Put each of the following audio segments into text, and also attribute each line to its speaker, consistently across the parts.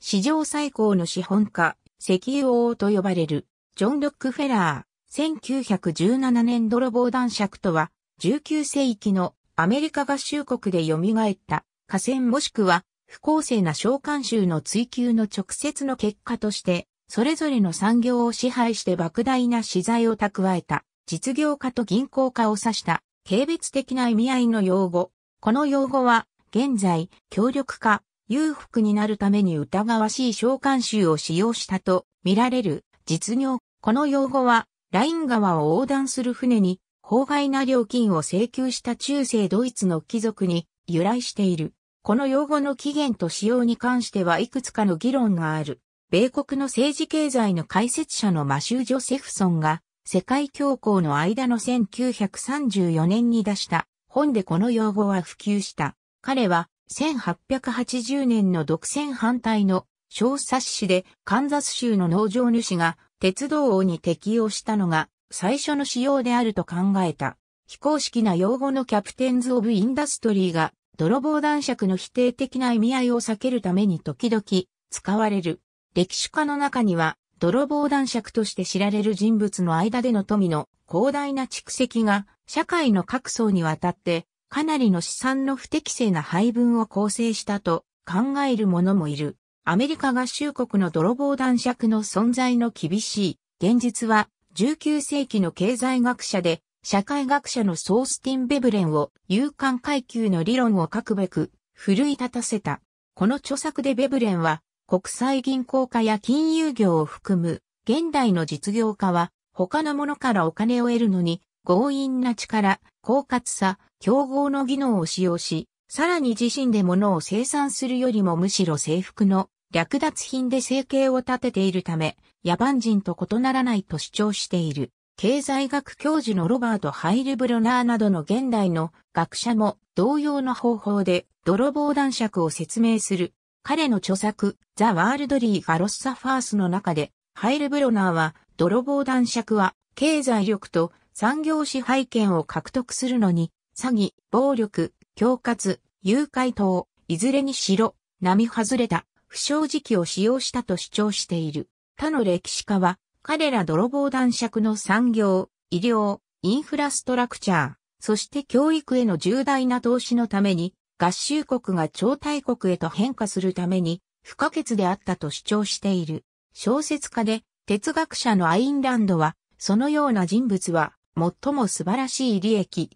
Speaker 1: 史上最高の資本家、石油王と呼ばれる、ジョン・ロックフェラー、1917年泥棒男爵とは、19世紀のアメリカ合衆国で蘇った河川もしくは不公正な召喚衆の追求の直接の結果として、それぞれの産業を支配して莫大な資材を蓄えた、実業家と銀行家を指した、軽蔑的な意味合いの用語。この用語は、現在、協力家、裕福になるために疑わしい召喚集を使用したと見られる実業。この用語は、ライン川を横断する船に、法外な料金を請求した中世ドイツの貴族に由来している。この用語の起源と使用に関してはいくつかの議論がある。米国の政治経済の解説者のマシュー・ジョセフソンが、世界恐慌の間の1934年に出した本でこの用語は普及した。彼は1880年の独占反対の小冊子でカンザス州の農場主が鉄道王に適用したのが最初の仕様であると考えた。非公式な用語のキャプテンズ・オブ・インダストリーが泥棒男爵の否定的な意味合いを避けるために時々使われる。歴史家の中には泥棒男爵として知られる人物の間での富の広大な蓄積が社会の各層にわたってかなりの資産の不適正な配分を構成したと考える者もいる。アメリカ合衆国の泥棒男爵の存在の厳しい現実は19世紀の経済学者で社会学者のソースティン・ベブレンを勇敢階級の理論を書くべく奮い立たせた。この著作でベブレンは国際銀行家や金融業を含む現代の実業家は他のものからお金を得るのに強引な力、狡猾さ、競合の技能を使用し、さらに自身で物を生産するよりもむしろ制服の略奪品で生計を立てているため、野蛮人と異ならないと主張している。経済学教授のロバート・ハイルブロナーなどの現代の学者も同様の方法で泥棒男爵を説明する。彼の著作、ザ・ワールド・リー・ガ・ロッサ・ファースの中で、ハイルブロナーは、泥棒男爵は、経済力と産業支配権を獲得するのに詐欺、暴力、恐喝、誘拐等、いずれにしろ、並外れた、不祥事機を使用したと主張している。他の歴史家は、彼ら泥棒男爵の産業、医療、インフラストラクチャー、そして教育への重大な投資のために、合衆国が超大国へと変化するために、不可欠であったと主張している。小説家で、哲学者のアインランドは、そのような人物は、最も素晴らしい利益、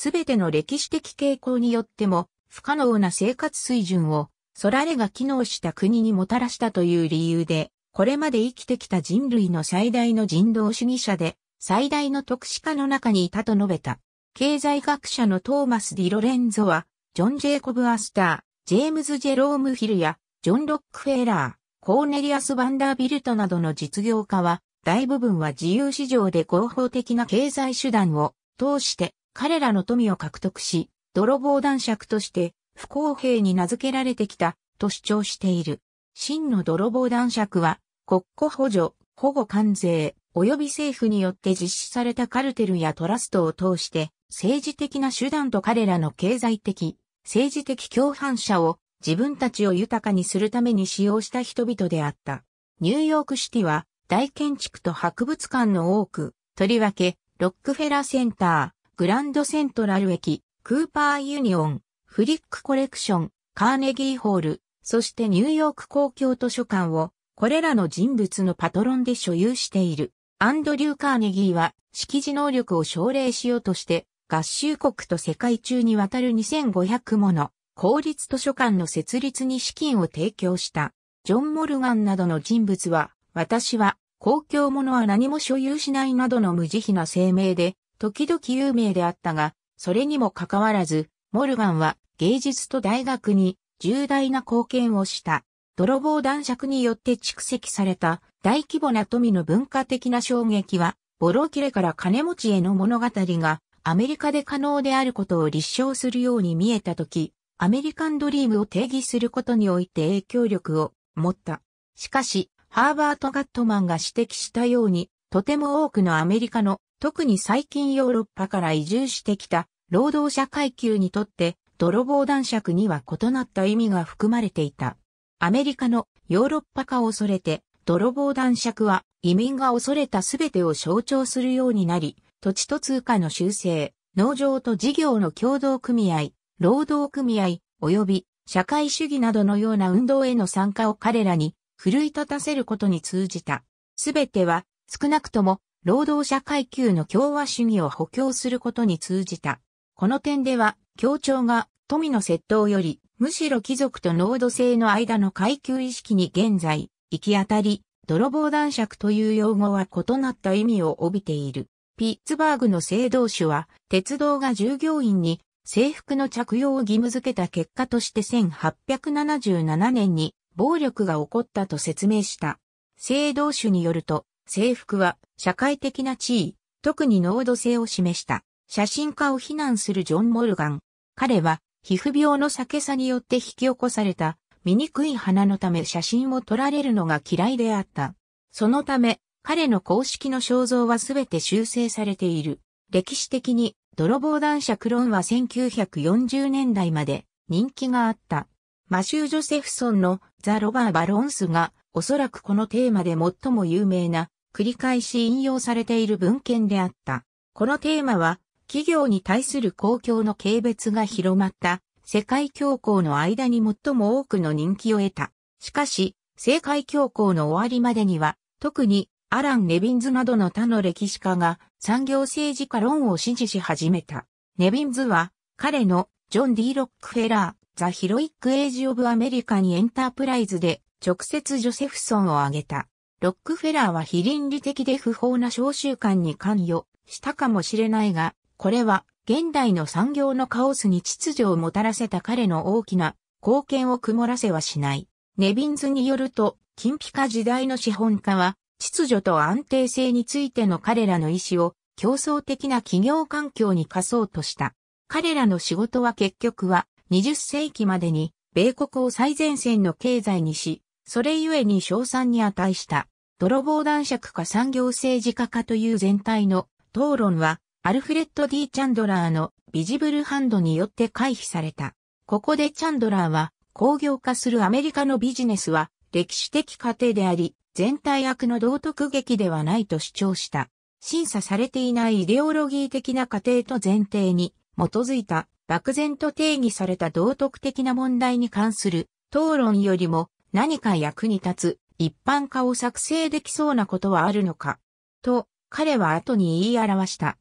Speaker 1: すべての歴史的傾向によっても不可能な生活水準をソラレが機能した国にもたらしたという理由で、これまで生きてきた人類の最大の人道主義者で、最大の特殊化の中にいたと述べた。経済学者のトーマス・ディ・ロレンゾは、ジョン・ジェイコブ・アスター、ジェームズ・ジェローム・ヒルや、ジョン・ロックフェーラー、コーネリアス・バンダービルトなどの実業家は、大部分は自由市場で合法的な経済手段を通して彼らの富を獲得し、泥棒男爵として不公平に名付けられてきたと主張している。真の泥棒男爵は国庫補助、保護関税、及び政府によって実施されたカルテルやトラストを通して政治的な手段と彼らの経済的、政治的共犯者を自分たちを豊かにするために使用した人々であった。ニューヨークシティは大建築と博物館の多く、とりわけロックフェラーセンター、グランドセントラル駅、クーパーユニオン、フリックコレクション、カーネギーホール、そしてニューヨーク公共図書館を、これらの人物のパトロンで所有している。アンドリュー・カーネギーは、識字能力を奨励しようとして、合衆国と世界中にわたる2500もの公立図書館の設立に資金を提供した。ジョン・モルガンなどの人物は、私は公共物は何も所有しないなどの無慈悲な声明で、時々有名であったが、それにもかかわらず、モルガンは芸術と大学に重大な貢献をした。泥棒男爵によって蓄積された大規模な富の文化的な衝撃は、ボロ切れから金持ちへの物語がアメリカで可能であることを立証するように見えたとき、アメリカンドリームを定義することにおいて影響力を持った。しかし、ハーバート・ガットマンが指摘したように、とても多くのアメリカの、特に最近ヨーロッパから移住してきた労働者階級にとって泥棒男爵には異なった意味が含まれていた。アメリカのヨーロッパ化を恐れて、泥棒男爵は移民が恐れた全てを象徴するようになり、土地と通貨の修正、農場と事業の共同組合、労働組合、及び社会主義などのような運動への参加を彼らに奮い立たせることに通じた。すべては少なくとも労働者階級の共和主義を補強することに通じた。この点では、協調が富の窃盗より、むしろ貴族と濃度性の間の階級意識に現在、行き当たり、泥棒男爵という用語は異なった意味を帯びている。ピッツバーグの制度主は、鉄道が従業員に制服の着用を義務付けた結果として1877年に暴力が起こったと説明した。制度主によると、制服は社会的な地位、特に濃度性を示した。写真家を非難するジョン・モルガン。彼は皮膚病の酒さによって引き起こされた醜い花のため写真を撮られるのが嫌いであった。そのため彼の公式の肖像は全て修正されている。歴史的に泥棒男爵クロンは1940年代まで人気があった。マシュー・ジョセフソンのザ・ロバー・バロンスがおそらくこのテーマで最も有名な繰り返し引用されている文献であった。このテーマは、企業に対する公共の軽蔑が広まった世界恐慌の間に最も多くの人気を得た。しかし、世界恐慌の終わりまでには、特にアラン・ネビンズなどの他の歴史家が産業政治家論を支持し始めた。ネビンズは、彼のジョン・ D・ ロックフェラー、ザ・ヒロイック・エイジ・オブ・アメリカにエンタープライズで直接ジョセフソンを挙げた。ロックフェラーは非倫理的で不法な商習慣に関与したかもしれないが、これは現代の産業のカオスに秩序をもたらせた彼の大きな貢献を曇らせはしない。ネビンズによると、金ピカ時代の資本家は、秩序と安定性についての彼らの意思を競争的な企業環境に課そうとした。彼らの仕事は結局は20世紀までに米国を最前線の経済にし、それゆえに賞賛に値した、泥棒男爵か産業政治家かという全体の討論は、アルフレッド・ D・ チャンドラーのビジブルハンドによって回避された。ここでチャンドラーは、工業化するアメリカのビジネスは歴史的過程であり、全体悪の道徳劇ではないと主張した。審査されていないイデオロギー的な過程と前提に基づいた漠然と定義された道徳的な問題に関する討論よりも何か役に立つ一般化を作成できそうなことはあるのか、と彼は後に言い表した。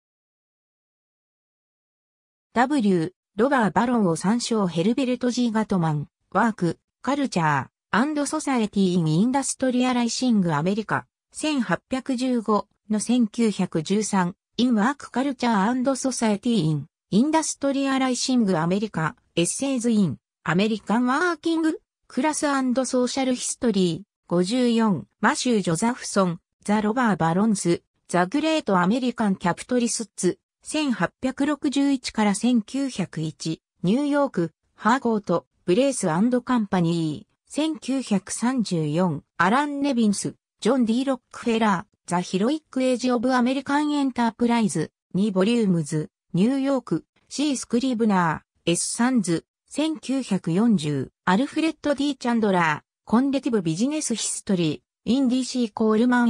Speaker 1: W. ロバー・バロンを参照ヘルベルト・ジーガトマン、ワーク、カルチャー、アンド・ソサエティ・イン・インダストリアライシング・アメリカ、1815の1913、イン・ワーク・カルチャー・アンド・ソサエティ・イン、インダストリアライシング・アメリカ、エッセイズ・イン、アメリカン・ワーキング、クラスソーシャルヒストリー、54、マシュー・ジョザフソン、ザ・ロバー・バロンズ、ザ・グレート・アメリカン・キャプトリスッツ、1861から1901、ニューヨーク、ハーゴート、ブレースカンパニー、1934、アラン・ネビンス、ジョン・ディ・ロックフェラー、ザ・ヒロイック・エイジ・オブ・アメリカン・エンタープライズ、2ボリュームズ、ニューヨーク、シー・スクリブナー、S・ サンズ、1940、アルフレッド・ D・ チャンドラー、コンデティブ・ビジネス・ヒストリー、インディ・シー・コールマン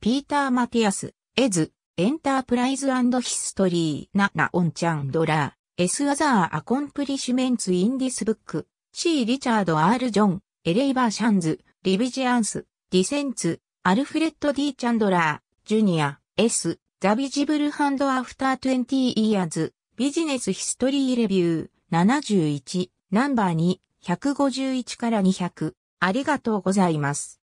Speaker 1: ピーター・マティアス、エズ、エンタープライズヒストリー、ナ・ナ・オン・チャンドラー、エス・アザー・アコンプリシメンツ・インディス・ブック、シー・リチャード・ R・ ジョン、エレイバー・シャンズ、リビジアンス、ディセンツ、アルフレッド・ D・ チャンドラー、ジュニア、エス、ザ・ビジブル・ハンド・アフター・トエンティ・イヤーズ、ビジネス・ヒストリー・レビュー、71、ナンバー2、151から200。ありがとうございます。